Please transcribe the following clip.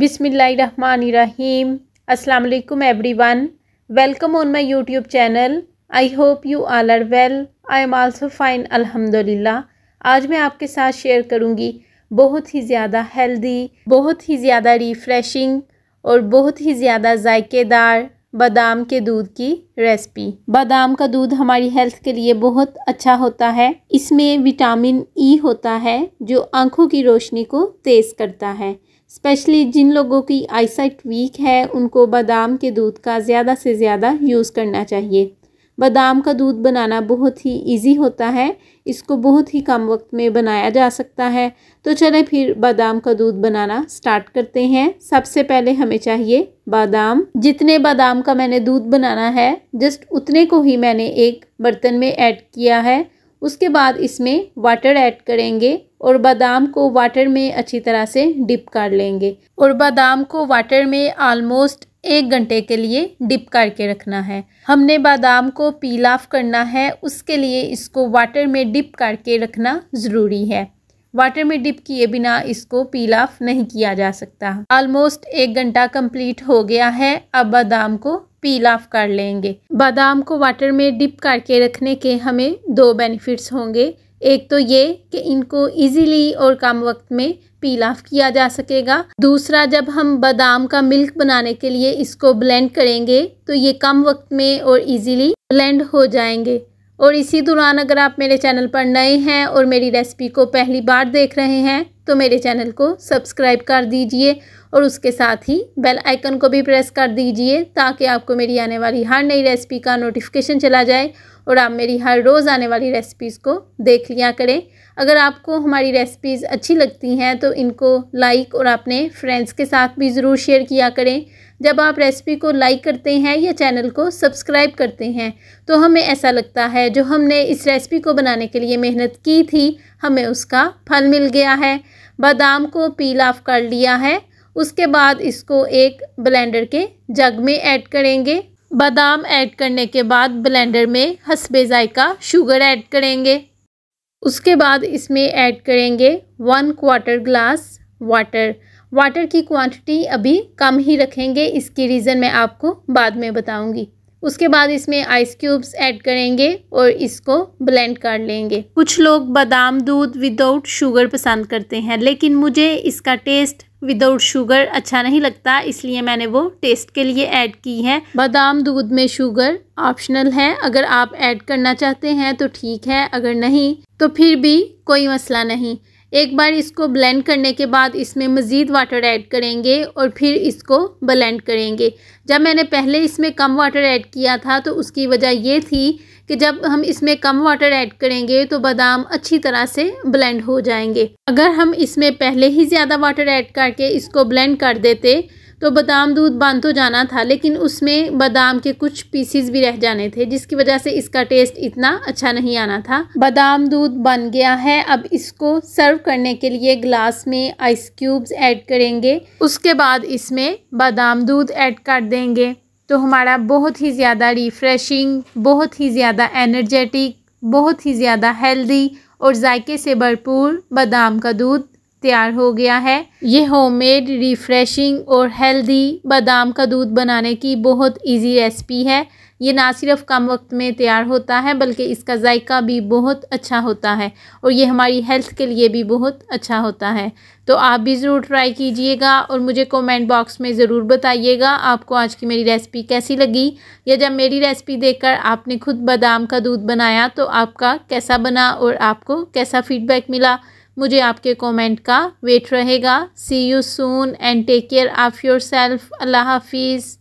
बिसमीम असलकुम everyone welcome on my YouTube channel I hope you all are well I am also fine अल्हम्दुलिल्लाह आज मैं आपके साथ शेयर करूँगी बहुत ही ज़्यादा हेल्दी बहुत ही ज़्यादा रिफ़्रेशिंग और बहुत ही ज़्यादा जायकेदार बादाम के दूध की रेसिपी बादाम का दूध हमारी हेल्थ के लिए बहुत अच्छा होता है इसमें विटामिन ई होता है जो आँखों की रोशनी को तेज़ करता है स्पेशली जिन लोगों की आईसाइट वीक है उनको बादाम के दूध का ज़्यादा से ज़्यादा यूज़ करना चाहिए बादाम का दूध बनाना बहुत ही इजी होता है इसको बहुत ही कम वक्त में बनाया जा सकता है तो चले फिर बादाम का दूध बनाना स्टार्ट करते हैं सबसे पहले हमें चाहिए बादाम जितने बादाम का मैंने दूध बनाना है जस्ट उतने को ही मैंने एक बर्तन में ऐड किया है उसके बाद इसमें वाटर ऐड करेंगे और बादाम को वाटर में अच्छी तरह से डिप कर लेंगे और बादाम को वाटर में आलमोस्ट एक घंटे के लिए डिप करके रखना है हमने बादाम को पील ऑफ करना है उसके लिए इसको वाटर में डिप करके रखना ज़रूरी है वाटर में डिप किए बिना इसको पील ऑफ नहीं किया जा सकता ऑलमोस्ट एक घंटा कंप्लीट हो गया है अब बादाम को पील ऑफ कर लेंगे बादाम को वाटर में डिप करके रखने के हमें दो बेनिफिट्स होंगे एक तो ये कि इनको इजीली और कम वक्त में पील ऑफ किया जा सकेगा दूसरा जब हम बादाम का मिल्क बनाने के लिए इसको ब्लेंड करेंगे तो ये कम वक्त में और इजीली ब्लेंड हो जाएंगे और इसी दौरान अगर आप मेरे चैनल पर नए हैं और मेरी रेसिपी को पहली बार देख रहे हैं तो मेरे चैनल को सब्सक्राइब कर दीजिए और उसके साथ ही बेल आइकन को भी प्रेस कर दीजिए ताकि आपको मेरी आने वाली हर नई रेसिपी का नोटिफिकेशन चला जाए और आप मेरी हर रोज़ आने वाली रेसिपीज़ को देख लिया करें अगर आपको हमारी रेसिपीज़ अच्छी लगती हैं तो इनको लाइक और अपने फ्रेंड्स के साथ भी ज़रूर शेयर किया करें जब आप रेसिपी को लाइक करते हैं या चैनल को सब्सक्राइब करते हैं तो हमें ऐसा लगता है जो हमने इस रेसिपी को बनाने के लिए मेहनत की थी हमें उसका फल मिल गया है बादाम को पील ऑफ कर लिया है उसके बाद इसको एक ब्लेंडर के जग में ऐड करेंगे बादाम ऐड करने के बाद ब्लेंडर में हसबे जायका शुगर ऐड करेंगे उसके बाद इसमें ऐड करेंगे one quarter glass water water की क्वांटिटी अभी कम ही रखेंगे इसकी रीज़न मैं आपको बाद में बताऊंगी उसके बाद इसमें आइस क्यूब्स ऐड करेंगे और इसको ब्लेंड कर लेंगे कुछ लोग बादाम दूध विदाउट शुगर पसंद करते हैं लेकिन मुझे इसका टेस्ट विदाउट शुगर अच्छा नहीं लगता इसलिए मैंने वो टेस्ट के लिए ऐड की है बादाम दूध में शुगर ऑप्शनल है अगर आप ऐड करना चाहते हैं तो ठीक है अगर नहीं तो फिर भी कोई मसला नहीं एक बार इसको ब्लेंड करने के बाद इसमें मज़ीद वाटर ऐड करेंगे और फिर इसको ब्लेंड करेंगे जब मैंने पहले इसमें कम वाटर ऐड किया था तो उसकी वजह ये थी कि जब हम इसमें कम वाटर ऐड करेंगे तो बादाम अच्छी तरह से ब्लेंड हो जाएंगे अगर हम इसमें पहले ही ज़्यादा वाटर ऐड करके इसको ब्लेंड कर देते तो बादाम दूध बन तो जाना था लेकिन उसमें बादाम के कुछ पीसीज भी रह जाने थे जिसकी वजह से इसका टेस्ट इतना अच्छा नहीं आना था बादाम दूध बन गया है अब इसको सर्व करने के लिए ग्लास में आइस क्यूब्स ऐड करेंगे उसके बाद इसमें बादाम दूध ऐड कर देंगे तो हमारा बहुत ही ज़्यादा रिफ़्रेशिंग बहुत ही ज़्यादा एनर्जेटिक बहुत ही ज़्यादा हेल्दी और जायके से भरपूर बादाम का दूध तैयार हो गया है ये होममेड रिफ्रेशिंग और हेल्दी बादाम का दूध बनाने की बहुत इजी रेसिपी है ये ना सिर्फ कम वक्त में तैयार होता है बल्कि इसका जायका भी बहुत अच्छा होता है और ये हमारी हेल्थ के लिए भी बहुत अच्छा होता है तो आप भी ज़रूर ट्राई कीजिएगा और मुझे कमेंट बॉक्स में ज़रूर बताइएगा आपको आज की मेरी रेसिपी कैसी लगी या जब मेरी रेसिपी देखकर आपने खुद बादाम का दूध बनाया तो आपका कैसा बना और आपको कैसा फीडबैक मिला मुझे आपके कमेंट का वेट रहेगा see you soon and take care of yourself अल्लाह हाफिज़